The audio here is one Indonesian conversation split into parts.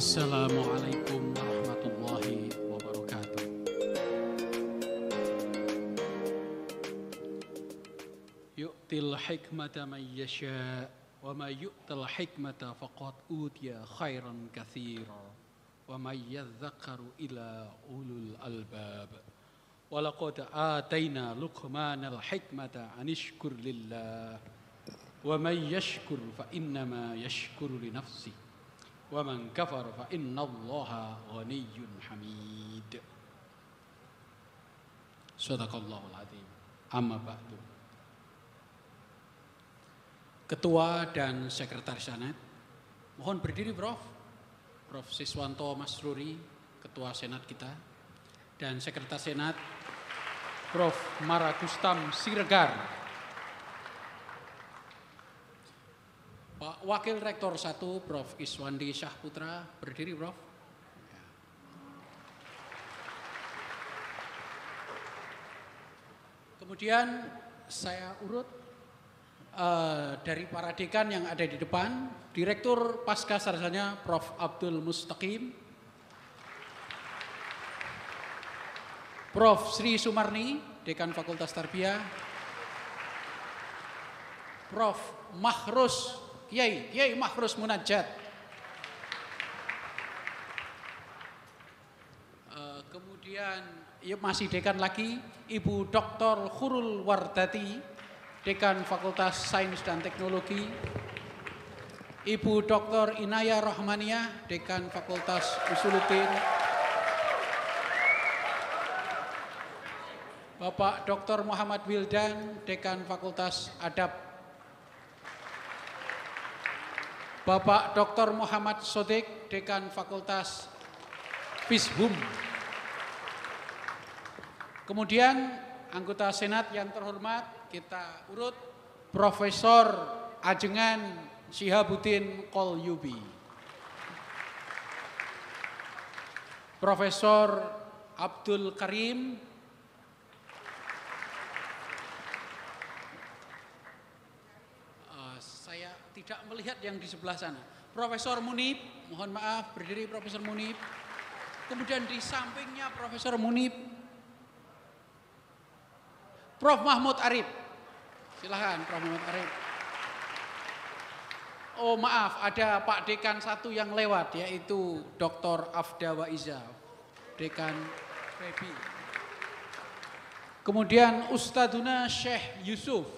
السلام عليكم ورحمة الله وبركاته. يؤتي الحكمة من يشاء وما يؤت الحكمة فقد أوتي خيرا كثيرا ومن يذكر إلى أولو الألباب ولقد آتينا لقمان الحكمة أن اشكر لله ومن يشكر فإنما يشكر لنفسه ومن كفر فإن الله غني حميد صدق الله العظيم أما بعد Ketua dan Sekretaris Senat, mohon berdiri Prof. Prof. Siswanto Masruri, Ketua Senat kita, dan Sekretaris Senat, Prof. Maragustam Siregar, Pak Wakil Rektor 1 Prof. Iswandi Syahputra berdiri Prof. Ya. Kemudian saya urut uh, dari para dekan yang ada di depan, Direktur Pasca Sarjana Prof. Abdul Mustaqim, Prof. Sri Sumarni, Dekan Fakultas Tarbiyah, Prof. Mahrus Kiai Kiai Mahrus Munajat. Eh, kemudian masih dekan lagi Ibu Dr. Khurul Wardati, Dekan Fakultas Sains dan Teknologi. Ibu Dr. Inaya Rohmania, Dekan Fakultas Usulutin. Bapak Dr. Muhammad Wildan, Dekan Fakultas Adab Bapak Dr. Muhammad Sodik, Dekan Fakultas Fishum. Kemudian anggota Senat yang terhormat kita urut Profesor Ajengan Kol Yubi, Profesor Abdul Karim tidak melihat yang di sebelah sana. Profesor Munib, mohon maaf berdiri Profesor Munib. Kemudian di sampingnya Profesor Munib. Prof. Mahmud Arif. Silahkan Prof. Mahmud Arif. Oh maaf, ada Pak Dekan satu yang lewat yaitu Dr. Afda Waiza, Dekan Febi. Kemudian Ustaduna Syekh Yusuf.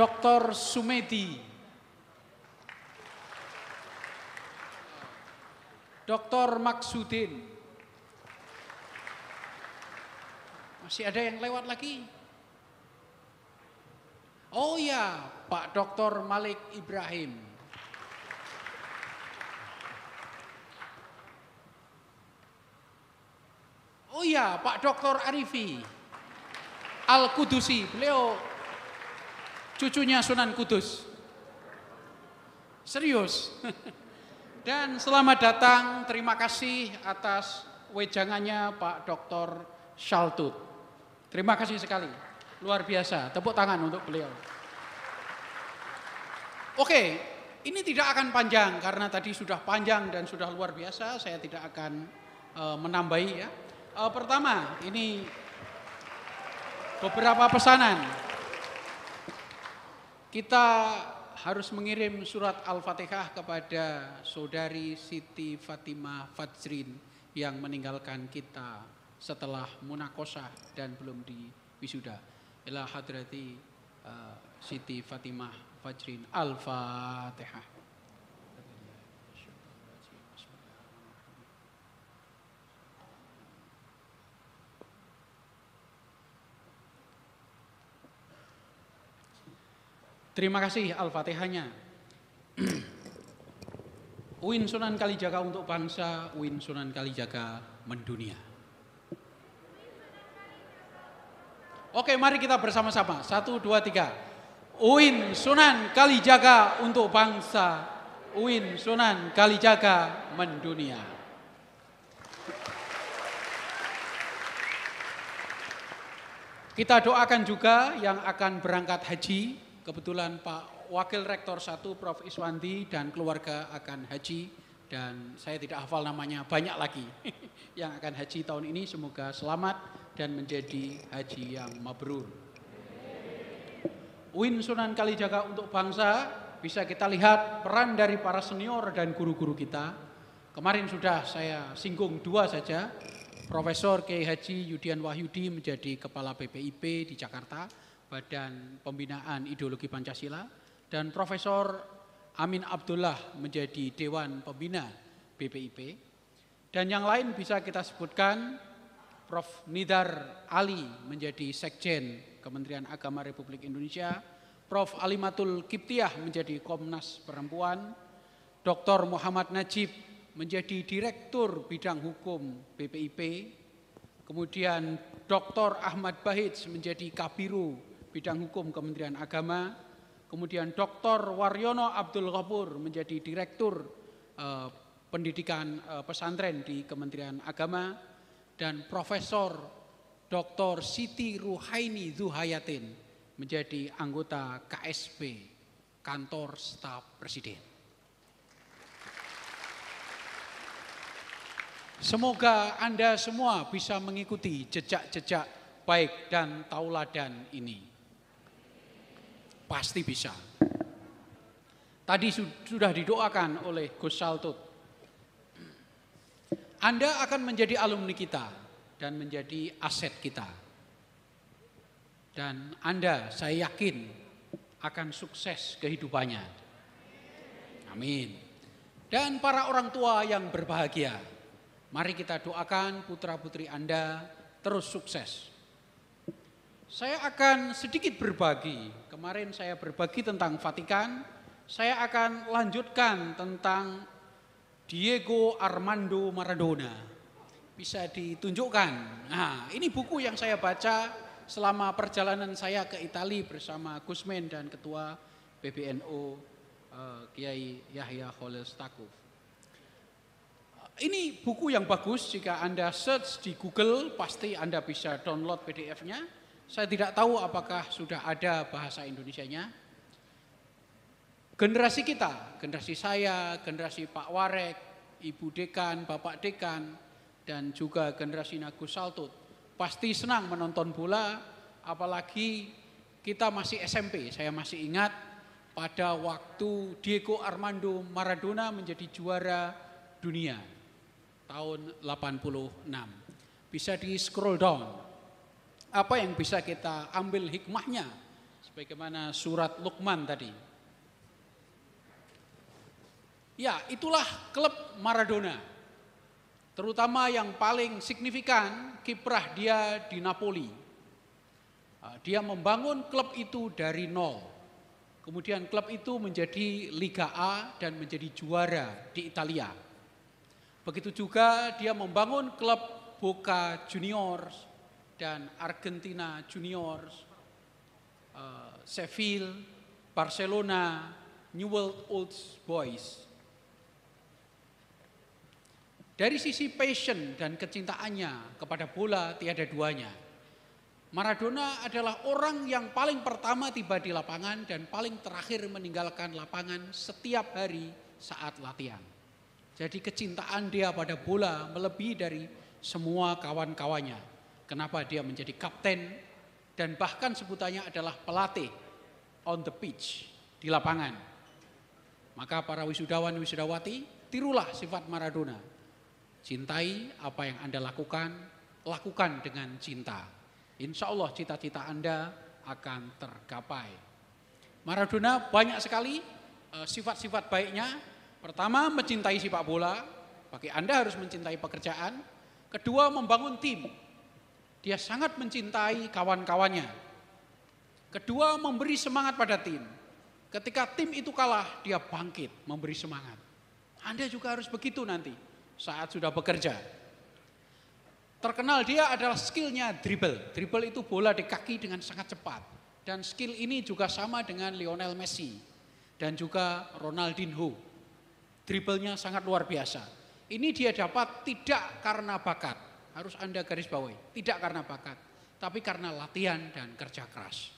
Dr. Sumedi. Dr. Maksudin. Masih ada yang lewat lagi? Oh ya, Pak Dr. Malik Ibrahim. Oh ya, Pak Dr. Arifi. Al-Kudusi, beliau cucunya Sunan Kudus. Serius. Dan selamat datang, terima kasih atas wejangannya Pak Dr. Shaltut. Terima kasih sekali. Luar biasa. Tepuk tangan untuk beliau. Oke, ini tidak akan panjang karena tadi sudah panjang dan sudah luar biasa. Saya tidak akan uh, menambahi ya. Uh, pertama, ini beberapa pesanan. Kita harus mengirim surat Al-Fatihah kepada saudari Siti Fatimah Fajrin yang meninggalkan kita setelah munakosah dan belum di wisuda. Ila hadrati uh, Siti Fatimah Fajrin Al-Fatihah. Terima kasih Al-Fatihahnya. Uin Sunan Kalijaga untuk bangsa, Uin Sunan Kalijaga mendunia. Oke, mari kita bersama-sama. Satu, dua, tiga. Uin Sunan Kalijaga untuk bangsa, Uin Sunan Kalijaga mendunia. Kita doakan juga yang akan berangkat haji Kebetulan Pak Wakil Rektor 1 Prof. Iswandi dan keluarga akan haji dan saya tidak hafal namanya, banyak lagi yang akan haji tahun ini semoga selamat dan menjadi haji yang mabrur. Win Sunan Kalijaga untuk bangsa bisa kita lihat peran dari para senior dan guru-guru kita. Kemarin sudah saya singgung dua saja, Profesor K. Haji Yudian Wahyudi menjadi Kepala PPIP di Jakarta Badan Pembinaan Ideologi Pancasila dan Profesor Amin Abdullah menjadi Dewan Pembina BPIP. Dan yang lain bisa kita sebutkan Prof. Nidar Ali menjadi Sekjen Kementerian Agama Republik Indonesia, Prof. Alimatul Kiptiah menjadi Komnas Perempuan, Dr. Muhammad Najib menjadi Direktur Bidang Hukum BPIP, kemudian Dr. Ahmad Bahij menjadi Kabiru bidang hukum Kementerian Agama, kemudian Dr. Waryono Abdul Ghafur menjadi Direktur eh, Pendidikan eh, Pesantren di Kementerian Agama, dan Profesor Dr. Siti Ruhaini Zuhayatin menjadi anggota KSP, Kantor Staf Presiden. Semoga Anda semua bisa mengikuti jejak-jejak baik dan tauladan ini. Pasti bisa. Tadi sudah didoakan oleh Gus Saltut. Anda akan menjadi alumni kita dan menjadi aset kita. Dan Anda, saya yakin, akan sukses kehidupannya. Amin. Dan para orang tua yang berbahagia, mari kita doakan putra-putri Anda terus sukses saya akan sedikit berbagi. Kemarin saya berbagi tentang Vatikan. Saya akan lanjutkan tentang Diego Armando Maradona. Bisa ditunjukkan. Nah, ini buku yang saya baca selama perjalanan saya ke Italia bersama Gusmen dan ketua PBNU uh, eh, Kiai Yahya Holestakuf. Ini buku yang bagus jika Anda search di Google pasti Anda bisa download PDF-nya saya tidak tahu apakah sudah ada bahasa Indonesianya. Generasi kita, generasi saya, generasi Pak Warek, Ibu Dekan, Bapak Dekan, dan juga generasi Nagus Saltut, pasti senang menonton bola, apalagi kita masih SMP. Saya masih ingat pada waktu Diego Armando Maradona menjadi juara dunia tahun 86. Bisa di scroll down apa yang bisa kita ambil hikmahnya sebagaimana surat Luqman tadi. Ya, itulah klub Maradona. Terutama yang paling signifikan kiprah dia di Napoli. Ah, dia membangun klub itu dari nol. Kemudian klub itu menjadi Liga A dan menjadi juara di Italia. Begitu juga dia membangun klub Boca Juniors, dan Argentina Juniors, uh, Seville, Barcelona, New World Old Boys. Dari sisi passion dan kecintaannya kepada bola tiada duanya. Maradona adalah orang yang paling pertama tiba di lapangan dan paling terakhir meninggalkan lapangan setiap hari saat latihan. Jadi kecintaan dia pada bola melebihi dari semua kawan-kawannya. Kenapa dia menjadi kapten dan bahkan sebutannya adalah pelatih on the pitch, di lapangan. Maka para wisudawan wisudawati, tirulah sifat Maradona. Cintai apa yang Anda lakukan, lakukan dengan cinta. Insya Allah cita-cita Anda akan tergapai. Maradona banyak sekali eh, sifat-sifat baiknya. Pertama, mencintai sepak bola. Bagi Anda harus mencintai pekerjaan. Kedua, membangun tim. Dia sangat mencintai kawan-kawannya. Kedua, memberi semangat pada tim. Ketika tim itu kalah, dia bangkit memberi semangat. Anda juga harus begitu nanti saat sudah bekerja. Terkenal dia adalah skillnya dribble. Dribble itu bola di kaki dengan sangat cepat. Dan skill ini juga sama dengan Lionel Messi dan juga Ronaldinho. Dribblenya sangat luar biasa. Ini dia dapat tidak karena bakat, harus Anda garis bawahi, tidak karena bakat, tapi karena latihan dan kerja keras.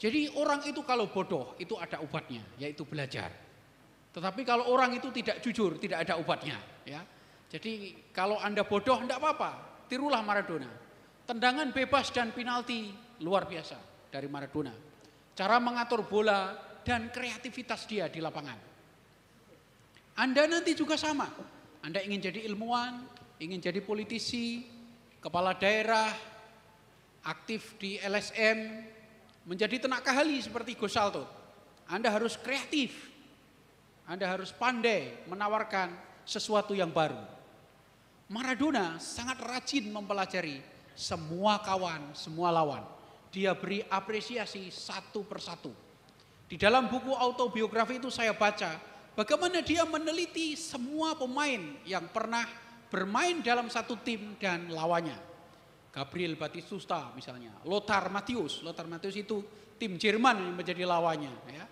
Jadi orang itu kalau bodoh itu ada obatnya, yaitu belajar. Tetapi kalau orang itu tidak jujur, tidak ada obatnya, ya. Jadi kalau Anda bodoh tidak apa-apa, tirulah Maradona. Tendangan bebas dan penalti luar biasa dari Maradona. Cara mengatur bola dan kreativitas dia di lapangan. Anda nanti juga sama. Anda ingin jadi ilmuwan, ingin jadi politisi, kepala daerah, aktif di LSM, menjadi tenak kahali seperti Gus Salto. Anda harus kreatif, Anda harus pandai menawarkan sesuatu yang baru. Maradona sangat rajin mempelajari semua kawan, semua lawan. Dia beri apresiasi satu persatu. Di dalam buku autobiografi itu saya baca, bagaimana dia meneliti semua pemain yang pernah bermain dalam satu tim dan lawannya. Gabriel Batistuta misalnya, Lothar Matthäus, Lothar Matthäus itu tim Jerman yang menjadi lawannya ya.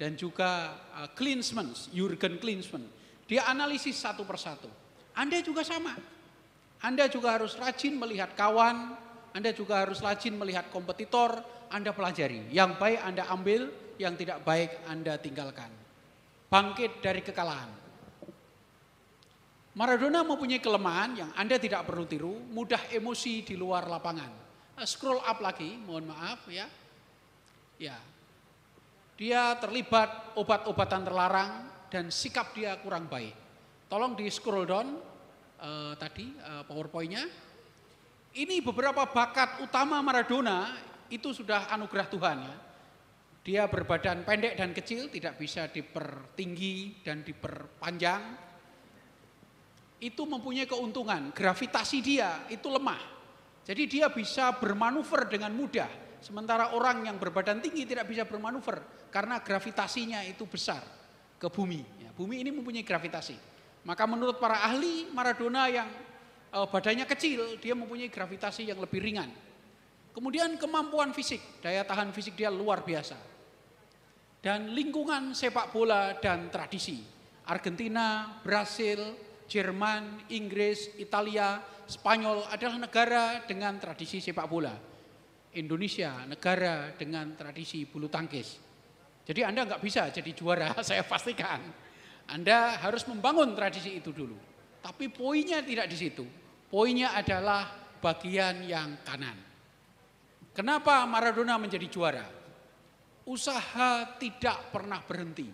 Dan juga uh, Klinsmann, Jurgen Klinsmann. Dia analisis satu persatu. Anda juga sama. Anda juga harus rajin melihat kawan, Anda juga harus rajin melihat kompetitor, Anda pelajari. Yang baik Anda ambil, yang tidak baik Anda tinggalkan. Bangkit dari kekalahan. Maradona mempunyai kelemahan yang Anda tidak perlu tiru, mudah emosi di luar lapangan. Eh, scroll up lagi, mohon maaf ya. Ya. Dia terlibat obat-obatan terlarang dan sikap dia kurang baik. Tolong di scroll down uh, tadi uh, PowerPoint-nya. Ini beberapa bakat utama Maradona itu sudah anugerah Tuhan ya. Dia berbadan pendek dan kecil, tidak bisa dipertinggi dan diperpanjang itu mempunyai keuntungan. Gravitasi dia itu lemah. Jadi dia bisa bermanuver dengan mudah. Sementara orang yang berbadan tinggi tidak bisa bermanuver karena gravitasinya itu besar ke bumi. Ya, bumi ini mempunyai gravitasi. Maka menurut para ahli Maradona yang e, badannya kecil, dia mempunyai gravitasi yang lebih ringan. Kemudian kemampuan fisik, daya tahan fisik dia luar biasa. Dan lingkungan sepak bola dan tradisi. Argentina, Brasil, Jerman, Inggris, Italia, Spanyol adalah negara dengan tradisi sepak bola. Indonesia negara dengan tradisi bulu tangkis. Jadi Anda nggak bisa jadi juara, saya pastikan. Anda harus membangun tradisi itu dulu. Tapi poinnya tidak di situ. Poinnya adalah bagian yang kanan. Kenapa Maradona menjadi juara? Usaha tidak pernah berhenti.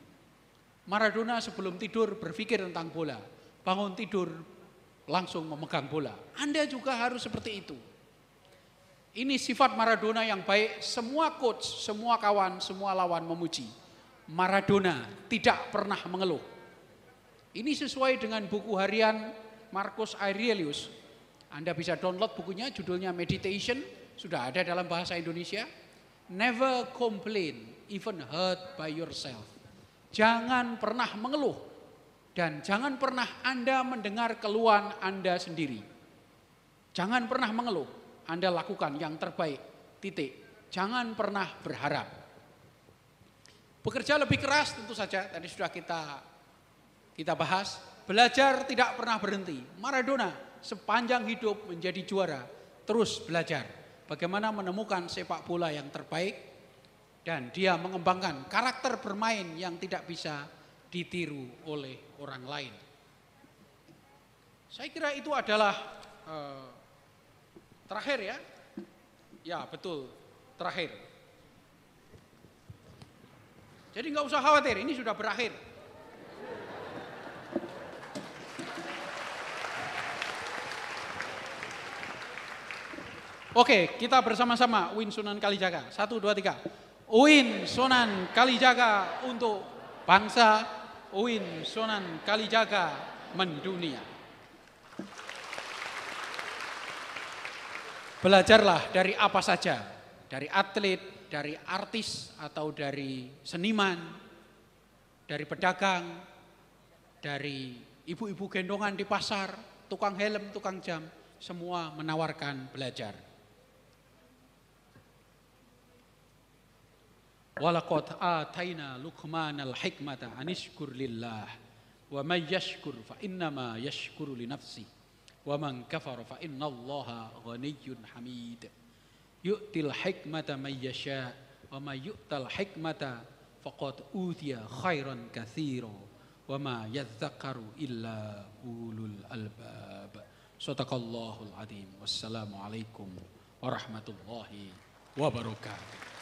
Maradona sebelum tidur berpikir tentang bola bangun tidur langsung memegang bola. Anda juga harus seperti itu. Ini sifat Maradona yang baik. Semua coach, semua kawan, semua lawan memuji. Maradona tidak pernah mengeluh. Ini sesuai dengan buku harian Marcus Aurelius. Anda bisa download bukunya, judulnya Meditation. Sudah ada dalam bahasa Indonesia. Never complain, even hurt by yourself. Jangan pernah mengeluh, dan jangan pernah Anda mendengar keluhan Anda sendiri. Jangan pernah mengeluh. Anda lakukan yang terbaik. Titik. Jangan pernah berharap. Bekerja lebih keras tentu saja tadi sudah kita kita bahas. Belajar tidak pernah berhenti. Maradona sepanjang hidup menjadi juara. Terus belajar bagaimana menemukan sepak bola yang terbaik dan dia mengembangkan karakter bermain yang tidak bisa ditiru oleh orang lain. Saya kira itu adalah eh, terakhir ya. Ya betul, terakhir. Jadi nggak usah khawatir, ini sudah berakhir. Oke, kita bersama-sama Uin Sunan Kalijaga. Satu, dua, tiga. Uin Sunan Kalijaga untuk bangsa Uin Sunan Kalijaga mendunia. Belajarlah dari apa saja, dari atlet, dari artis atau dari seniman, dari pedagang, dari ibu-ibu gendongan di pasar, tukang helm, tukang jam, semua menawarkan belajar. Walaqad ataina Luqmanal hikmata anishkur lillah wa may yashkur fa innama yashkuru li nafsi wa man kafara fa innallaha ghaniyyun hamid. Yu'til hikmata may yasha wa may yu'tal hikmata faqad utiya khairan katsira wa ma yadhakkaru illa ulul albab. Sadaqallahul azim. Wassalamu alaikum warahmatullahi wabarakatuh.